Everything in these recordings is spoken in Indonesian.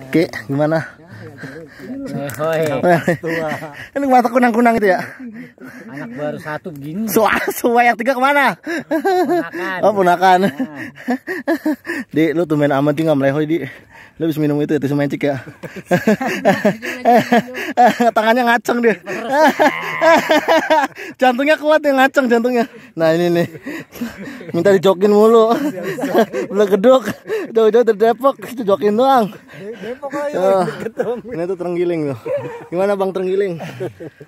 Oke, gimana? Ini mata kunang-kunang itu ya. Anak baru satu begini. Suah, suah yang tiga kemana? Punakan. Oh punakan. Nah. Di, lu tuh main aman tinggal melehoi di. Lu bisa minum itu ya, tisu magic ya. Tangannya ngaceng dia. jantungnya kuat ya ngaceng jantungnya. Nah ini nih. Minta dijokin mulu. Belum geduk. Jauh-jauh dari Depok, dijokin doang. Depok lah ya. Eh. Ini tuh terenggiling tuh. Gimana Bang terenggiling?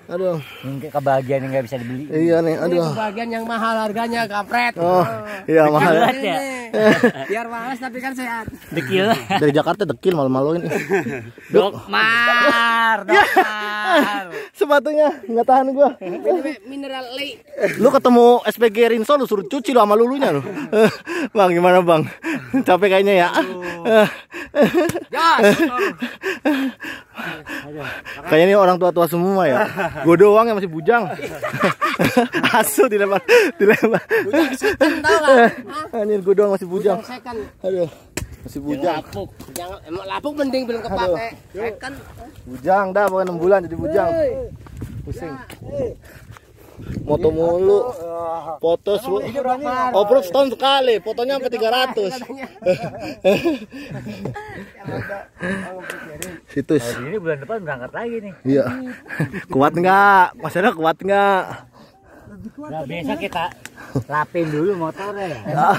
Aduh. Mungkin kebahagiaan yang gak bisa dibeli. Iya nih, aduh. Ini kebahagiaan yang mahal harganya, kapret. Oh, iya dekil mahal. ya? Iya. Biar malas tapi kan sehat. Dekil. Dari Jakarta dekil malu-maluin. Iya. Dokmar, dokmar. Sepatunya nggak tahan gua. Mineral Lay. Lu ketemu SPG Rinso lu suruh cuci lu sama lulunya lu. bang, gimana Bang? Capek kayaknya ya. Ya. Kayaknya ini orang tua-tua semua ya. Gue doang yang masih bujang. Asu dilempar, dilempar. Bujang Anjir, gue doang masih bujang. bujang Aduh. Masih bujang. Yang lapuk. Yang emang lapuk mending belum kepake. Bujang dah pokoknya enam bulan jadi bujang. Pusing. Foto mulu. Foto su. Obrol oh, setahun sekali, fotonya sampai ratus situs. hari ini bulan depan berangkat lagi nih. Iya. kuat nggak? maksudnya kuat nggak? Nah, biasa kita lapin dulu motornya ya. Nah,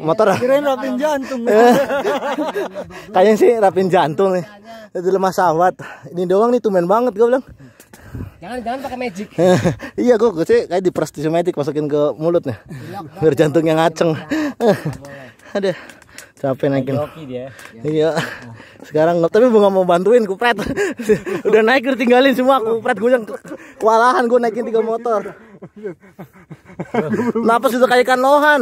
motor. Kirain rapin jantung. Kayaknya sih rapin jantung nih. Itu lemah sawat. Ini doang nih tumen banget gue bilang. Jangan jangan pakai magic. iya gue gue sih kayak di prestige magic masukin ke mulutnya. Biar jantungnya ngaceng. Ada capek naikin dia iya sekarang tapi gue gak mau bantuin kupret udah naik udah tinggalin semua kupret gue yang kewalahan gue naikin tiga motor napas itu kayak ikan lohan